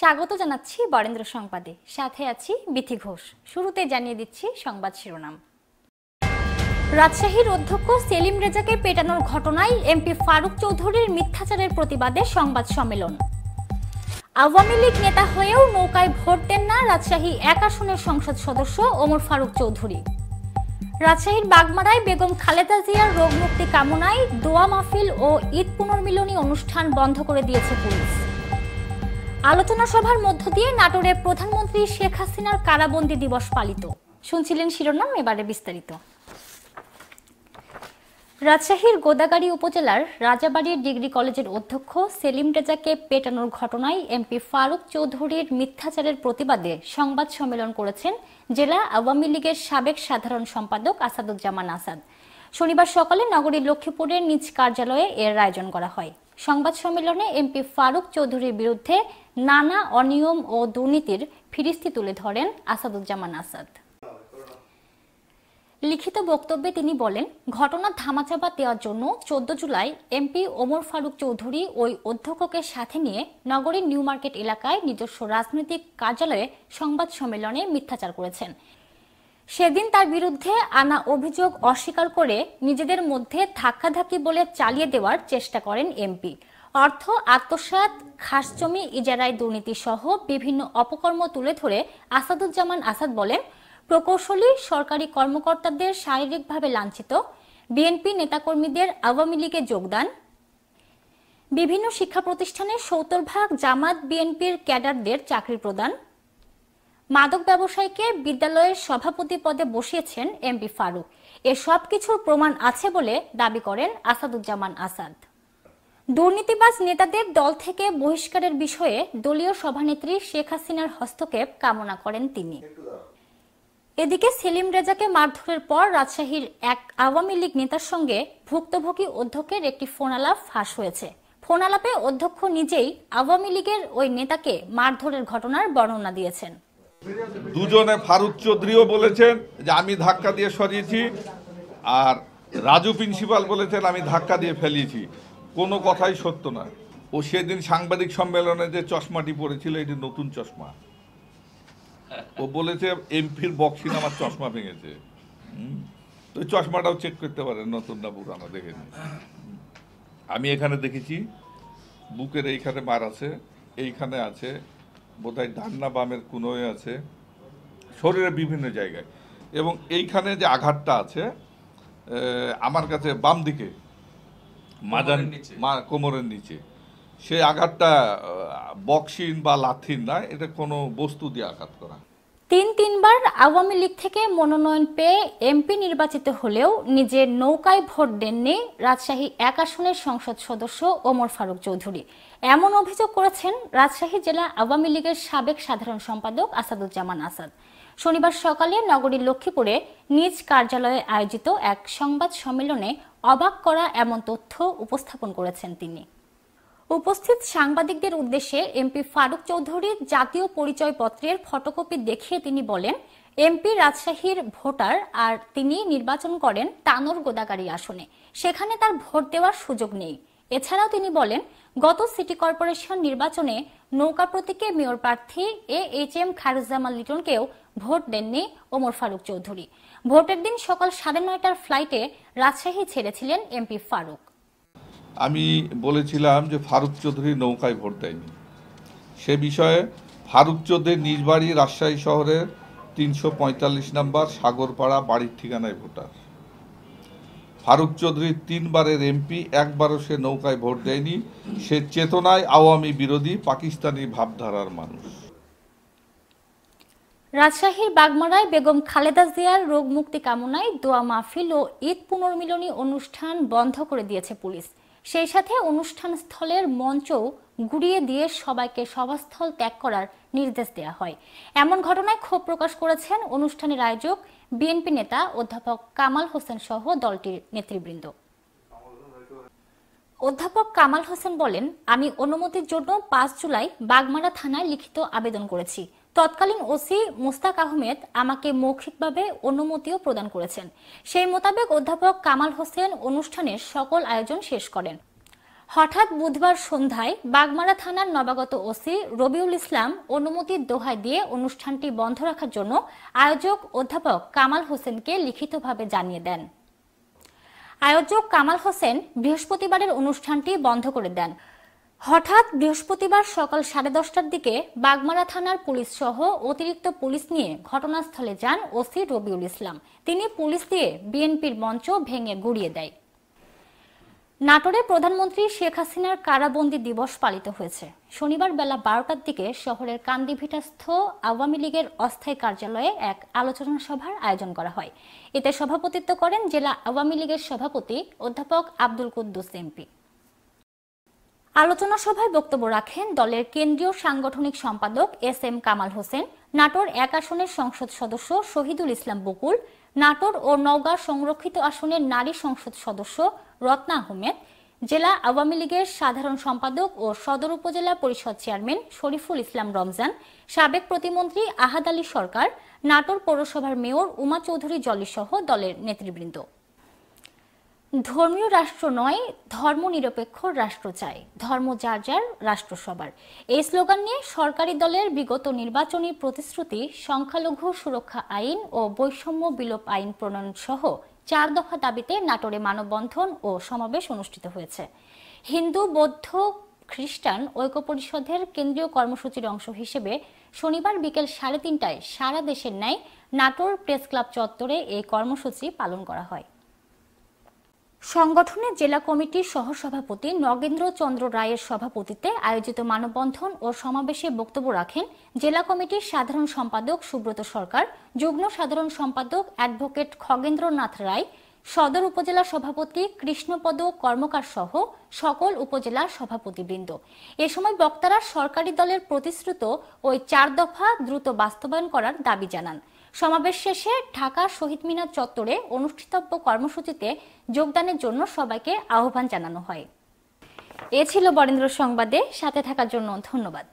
স্বাগত জানাচ্ছি বরেন্দ্র সংবাদে সাথে আছি বিথি ঘোষ শুরুতে জানিয়ে দিচ্ছি সংবাদ শিরোনাম রাজশাহীর অধ্যক্ষ সেলিম রেজাকে পেটানোর ঘটনায় এমপি ফারুক চৌধুরীর মিথ্যাচারের প্রতিবাদে সংবাদ সম্মেলন আওয়ামী লীগ নেতা হয়েও নৌকায় ভোট দেন না রাজশাহী এক আসনের সংসদ সদস্য ওমর ফারুক চৌধুরী রাজশাহীর বাগমারায় বেগম খালেদা জিয়ার রোগ মুক্তি কামনায় দোয়া মাহফিল ও ঈদ পুনর্মিলনী অনুষ্ঠান বন্ধ করে দিয়েছে পুলিশ আলোচনা সভার মধ্য দিয়ে নাটোরে প্রধানমন্ত্রী শেখ হাসিনার কারাবন্দি দিবস পালিত শুনছিলেন শিরোনাম এবারে বিস্তারিত রাজশাহীর গোদাগাড়ি উপজেলার রাজাবাড়ির ডিগ্রি কলেজের অধ্যক্ষ সেলিম রেজাকে পেটানোর ঘটনায় এমপি ফারুক চৌধুরীর মিথ্যাচারের প্রতিবাদে সংবাদ সম্মেলন করেছেন জেলা আওয়ামী লীগের সাবেক সাধারণ সম্পাদক আসাদুজ্জামান আসাদ শনিবার সকালে নগরীর লক্ষ্মীপুরের নিজ কার্যালয়ে এর আয়োজন করা হয় সংবাদ সম্মেলনে এমপি ফারুক চৌধুরীর বিরুদ্ধে নানা অনিয়ম ও দুর্নীতির ফিরিস্তি তুলে ধরেন আসাদুজ্জামান আসাদ লিখিত বক্তব্যে তিনি বলেন ঘটনা ধামাচাপা দেওয়ার জন্য চোদ্দ জুলাই এমপি ওমর ফারুক চৌধুরী ওই অধ্যক্ষকে সাথে নিয়ে নগরীর নিউ মার্কেট এলাকায় নিজস্ব রাজনৈতিক কার্যালয়ে সংবাদ সম্মেলনে মিথ্যাচার করেছেন সেদিন তার বিরুদ্ধে আনা অভিযোগ অস্বীকার করে নিজেদের মধ্যে ধাক্কাধাক্কি বলে চালিয়ে দেওয়ার চেষ্টা করেন এমপি অর্থ আত্মসাত খাস জমি ইজারায় দুর্নীতি সহ বিভিন্ন অপকর্ম তুলে ধরে আসাদুজ্জামান আসাদ বলেন প্রকৌশলী সরকারি কর্মকর্তাদের শারীরিকভাবে লাঞ্ছিত বিএনপি নেতাকর্মীদের আওয়ামী লীগে যোগদান বিভিন্ন শিক্ষা প্রতিষ্ঠানে সত্তর ভাগ জামাত বিএনপির ক্যাডারদের চাকরি প্রদান মাদক ব্যবসায়ীকে বিদ্যালয়ের সভাপতি পদে বসিয়েছেন এমপি ফারুক এ সব কিছুর প্রমাণ আছে বলে দাবি করেন আসাদুজ্জামান আসাদ দুর্নীতিবাজ নেতাদের দল থেকে বহিষ্কারের বিষয়ে দলীয় সভানেত্রী শেখ হাসিনার হস্তক্ষেপ কামনা করেন তিনি এদিকে সেলিম রেজাকে মারধরের পর রাজশাহীর এক আওয়ামী লীগ নেতার সঙ্গে ভুক্তভোগী অধ্যক্ষের একটি ফোনালাপ ফাঁস হয়েছে ফোনালাপে অধ্যক্ষ নিজেই আওয়ামী লীগের ওই নেতাকে মারধরের ঘটনার বর্ণনা দিয়েছেন দুজনে ফারুক চৌধুরীও বলেছেন যে আমি ধাক্কা দিয়ে সরিয়েছি আর রাজু প্রিন্সিপাল বলেছেন আমি ধাক্কা দিয়ে ফেলিয়েছি কোনো কথাই সত্য না ও সেদিন সাংবাদিক সম্মেলনে যে চশমাটি পড়েছিল এটি নতুন চশমা ও বলেছে এমপির বক্সিন আমার চশমা ভেঙেছে তো চশমাটাও চেক করতে পারে নতুন না পুরানো দেখেনি আমি এখানে দেখেছি বুকের এইখানে মার আছে এইখানে আছে বোধহয় ডান্না বামের কুনোয় আছে শরীরের বিভিন্ন জায়গায় এবং এইখানে যে আঘাতটা আছে আমার কাছে বাম দিকে মাজার কোমরের নিচে সেই আঘাতটা বক্সিন বা লাথিন না এটা কোনো বস্তু দিয়ে আঘাত করা তিন তিনবার আওয়ামী লীগ থেকে মনোনয়ন পেয়ে এমপি নির্বাচিত হলেও নিজের নৌকায় ভোট দেননি রাজশাহী এক আসনের সংসদ সদস্য ওমর ফারুক চৌধুরী এমন অভিযোগ করেছেন রাজশাহী জেলা আওয়ামী লীগের সাবেক সাধারণ সম্পাদক আসাদুজ্জামান আসাদ শনিবার সকালে নগরীর লক্ষ্মীপুরে নিজ কার্যালয়ে আয়োজিত এক সংবাদ সম্মেলনে অবাক করা এমন তথ্য উপস্থাপন করেছেন তিনি উপস্থিত সাংবাদিকদের উদ্দেশ্যে এমপি ফারুক চৌধুরীর জাতীয় পরিচয়পত্রের ফটোকপি দেখিয়ে তিনি বলেন এমপি রাজশাহীর ভোটার আর তিনি নির্বাচন করেন টানর গোদাগাড়ি আসনে সেখানে তার ভোট দেওয়ার সুযোগ নেই এছাড়াও তিনি বলেন গত সিটি কর্পোরেশন নির্বাচনে নৌকা প্রতীকে মেয়র প্রার্থী এ এইচ এম খারুজ্জামান লিটনকেও ভোট দেননি ওমর ফারুক চৌধুরী ভোটের দিন সকাল সাড়ে নয়টার ফ্লাইটে রাজশাহী ছেড়েছিলেন এমপি ফারুক আমি বলেছিলাম যে ফারুক চৌধুরী নৌকায় ভোট দেয়নি সে বিষয়ে ফারুক চৌধুরী নিজ বাড়ি রাজশাহী শহরের তিনশো পঁয়তাল্লিশ নম্বর সাগরপাড়া বাড়ির ঠিকানায় ভোটার ফারুক চৌধুরী তিনবারের এমপি একবারও সে নৌকায় ভোট দেয়নি সে চেতনায় আওয়ামী বিরোধী পাকিস্তানি ভাবধারার মানুষ রাজশাহীর বাগমারায় বেগম খালেদা জিয়ার রোগ মুক্তি কামনায় দোয়া মাহফিল ও ঈদ পুনর্মিলনী অনুষ্ঠান বন্ধ করে দিয়েছে পুলিশ সেই সাথে অনুষ্ঠানস্থলের মঞ্চ গুড়িয়ে দিয়ে সবাইকে সভাস্থল ত্যাগ করার নির্দেশ দেওয়া হয় এমন ঘটনায় ক্ষোভ প্রকাশ করেছেন অনুষ্ঠানের আয়োজক বিএনপি নেতা অধ্যাপক কামাল হোসেন সহ দলটির নেতৃবৃন্দ অধ্যাপক কামাল হোসেন বলেন আমি অনুমতির জন্য পাঁচ জুলাই বাগমারা থানায় লিখিত আবেদন করেছি তৎকালীন ওসি মুস্তাক আহমেদ আমাকে মৌখিকভাবে অনুমতিও প্রদান করেছেন সেই মোতাবেক অধ্যাপক কামাল হোসেন অনুষ্ঠানের সকল আয়োজন শেষ করেন হঠাৎ বুধবার সন্ধ্যায় বাগমারা থানার নবাগত ওসি রবিউল ইসলাম অনুমতির দোহাই দিয়ে অনুষ্ঠানটি বন্ধ রাখার জন্য আয়োজক অধ্যাপক কামাল হোসেনকে লিখিতভাবে জানিয়ে দেন আয়োজক কামাল হোসেন বৃহস্পতিবারের অনুষ্ঠানটি বন্ধ করে দেন হঠাৎ বৃহস্পতিবার সকাল সাড়ে দশটার দিকে বাগমারা থানার পুলিশ সহ অতিরিক্ত পুলিশ নিয়ে ঘটনাস্থলে যান ওসি রবিউল ইসলাম তিনি পুলিশ দিয়ে বিএনপির মঞ্চ ভেঙে গুড়িয়ে দেয় নাটোরে প্রধানমন্ত্রী শেখ হাসিনার কারাবন্দী দিবস পালিত হয়েছে শনিবার বেলা বারোটার দিকে শহরের কান্দিভিটাস্থ আওয়ামী লীগের অস্থায়ী কার্যালয়ে এক আলোচনা সভার আয়োজন করা হয় এতে সভাপতিত্ব করেন জেলা আওয়ামী লীগের সভাপতি অধ্যাপক আব্দুল কুদ্দুস এমপি আলোচনা সভায় বক্তব্য রাখেন দলের কেন্দ্রীয় সাংগঠনিক সম্পাদক এস এম কামাল হোসেন নাটোর এক আসনের সংসদ সদস্য শহীদুল ইসলাম বকুল নাটোর ও নওগাঁ সংরক্ষিত আসনের নারী সংসদ সদস্য রত্না আহমেদ জেলা আওয়ামী লীগের সাধারণ সম্পাদক ও সদর উপজেলা পরিষদ চেয়ারম্যান শরীফুল ইসলাম রমজান সাবেক প্রতিমন্ত্রী আহাদ আলী সরকার নাটোর পৌরসভার মেয়র উমা চৌধুরী জলি সহ দলের নেতৃবৃন্দ ধর্মীয় রাষ্ট্র নয় ধর্ম নিরপেক্ষ রাষ্ট্র চাই ধর্ম যার যার রাষ্ট্র সবার এই স্লোগান নিয়ে সরকারি দলের বিগত নির্বাচনী প্রতিশ্রুতি সংখ্যালঘু সুরক্ষা আইন ও বৈষম্য বিলোপ আইন প্রণয়ন সহ চার দফা দাবিতে নাটোরে মানববন্ধন ও সমাবেশ অনুষ্ঠিত হয়েছে হিন্দু বৌদ্ধ খ্রিস্টান ঐক্য পরিষদের কেন্দ্রীয় কর্মসূচির অংশ হিসেবে শনিবার বিকেল সাড়ে তিনটায় সারা দেশের ন্যায় নাটোর প্রেস ক্লাব চত্বরে এই কর্মসূচি পালন করা হয় সংগঠনের জেলা কমিটির সহসভাপতি নগেন্দ্র চন্দ্র রায়ের সভাপতিত্বে আয়োজিত মানববন্ধন ও সমাবেশে বক্তব্য রাখেন জেলা কমিটির সাধারণ সম্পাদক সুব্রত সরকার যুগ্ম সাধারণ সম্পাদক অ্যাডভোকেট খগেন্দ্রনাথ রায় সদর উপজেলা সভাপতি কৃষ্ণপদ কর্মকার সহ সকল উপজেলা সভাপতিবৃন্দ এ সময় বক্তারা সরকারি দলের প্রতিশ্রুত ওই চার দফা দ্রুত বাস্তবায়ন করার দাবি জানান সমাবেশ শেষে ঢাকা শহীদ মিনার চত্বরে অনুষ্ঠিতব্য কর্মসূচিতে যোগদানের জন্য সবাইকে আহ্বান জানানো হয় এ ছিল বরেন্দ্র সংবাদে সাথে থাকার জন্য ধন্যবাদ